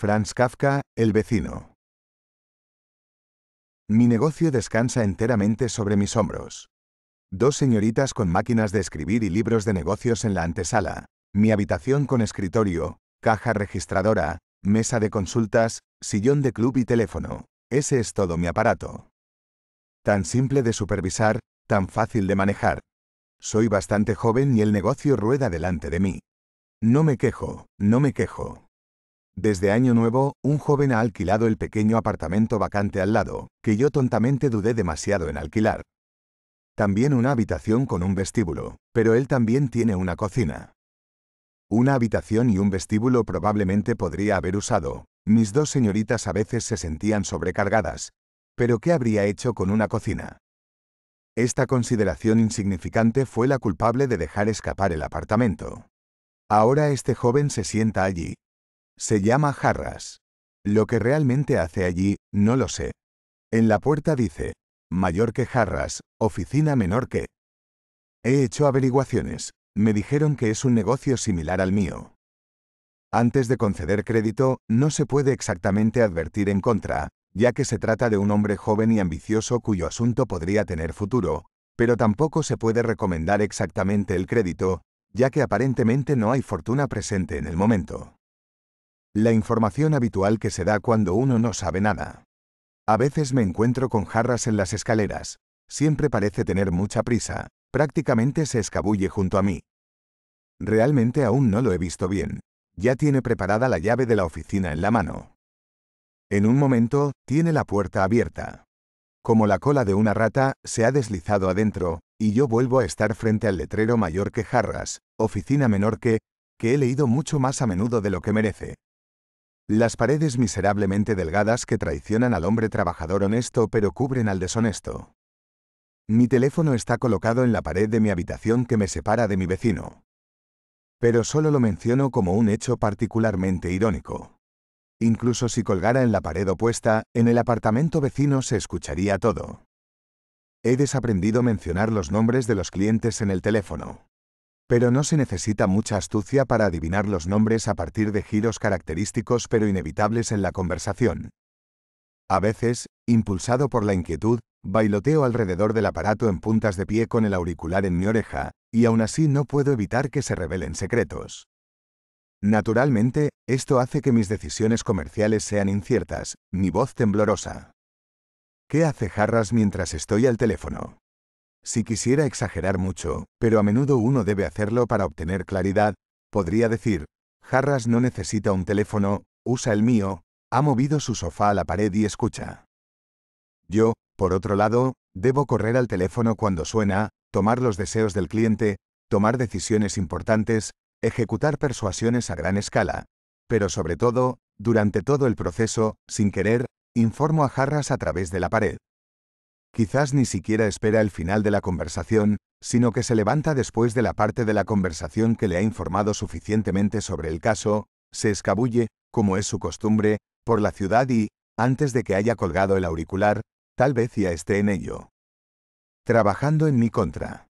Franz Kafka, El vecino. Mi negocio descansa enteramente sobre mis hombros. Dos señoritas con máquinas de escribir y libros de negocios en la antesala, mi habitación con escritorio, caja registradora, mesa de consultas, sillón de club y teléfono. Ese es todo mi aparato. Tan simple de supervisar, tan fácil de manejar. Soy bastante joven y el negocio rueda delante de mí. No me quejo, no me quejo. Desde año nuevo, un joven ha alquilado el pequeño apartamento vacante al lado, que yo tontamente dudé demasiado en alquilar. También una habitación con un vestíbulo, pero él también tiene una cocina. Una habitación y un vestíbulo probablemente podría haber usado. Mis dos señoritas a veces se sentían sobrecargadas. Pero ¿qué habría hecho con una cocina? Esta consideración insignificante fue la culpable de dejar escapar el apartamento. Ahora este joven se sienta allí, se llama Jarras. Lo que realmente hace allí, no lo sé. En la puerta dice, mayor que Jarras, oficina menor que. He hecho averiguaciones, me dijeron que es un negocio similar al mío. Antes de conceder crédito, no se puede exactamente advertir en contra, ya que se trata de un hombre joven y ambicioso cuyo asunto podría tener futuro, pero tampoco se puede recomendar exactamente el crédito, ya que aparentemente no hay fortuna presente en el momento. La información habitual que se da cuando uno no sabe nada. A veces me encuentro con jarras en las escaleras. Siempre parece tener mucha prisa. Prácticamente se escabulle junto a mí. Realmente aún no lo he visto bien. Ya tiene preparada la llave de la oficina en la mano. En un momento, tiene la puerta abierta. Como la cola de una rata, se ha deslizado adentro, y yo vuelvo a estar frente al letrero mayor que jarras, oficina menor que, que he leído mucho más a menudo de lo que merece. Las paredes miserablemente delgadas que traicionan al hombre trabajador honesto pero cubren al deshonesto. Mi teléfono está colocado en la pared de mi habitación que me separa de mi vecino. Pero solo lo menciono como un hecho particularmente irónico. Incluso si colgara en la pared opuesta, en el apartamento vecino se escucharía todo. He desaprendido mencionar los nombres de los clientes en el teléfono pero no se necesita mucha astucia para adivinar los nombres a partir de giros característicos pero inevitables en la conversación. A veces, impulsado por la inquietud, bailoteo alrededor del aparato en puntas de pie con el auricular en mi oreja, y aún así no puedo evitar que se revelen secretos. Naturalmente, esto hace que mis decisiones comerciales sean inciertas, mi voz temblorosa. ¿Qué hace Jarras mientras estoy al teléfono? Si quisiera exagerar mucho, pero a menudo uno debe hacerlo para obtener claridad, podría decir, Jarras no necesita un teléfono, usa el mío, ha movido su sofá a la pared y escucha. Yo, por otro lado, debo correr al teléfono cuando suena, tomar los deseos del cliente, tomar decisiones importantes, ejecutar persuasiones a gran escala. Pero sobre todo, durante todo el proceso, sin querer, informo a Jarras a través de la pared. Quizás ni siquiera espera el final de la conversación, sino que se levanta después de la parte de la conversación que le ha informado suficientemente sobre el caso, se escabulle, como es su costumbre, por la ciudad y, antes de que haya colgado el auricular, tal vez ya esté en ello. Trabajando en mi contra.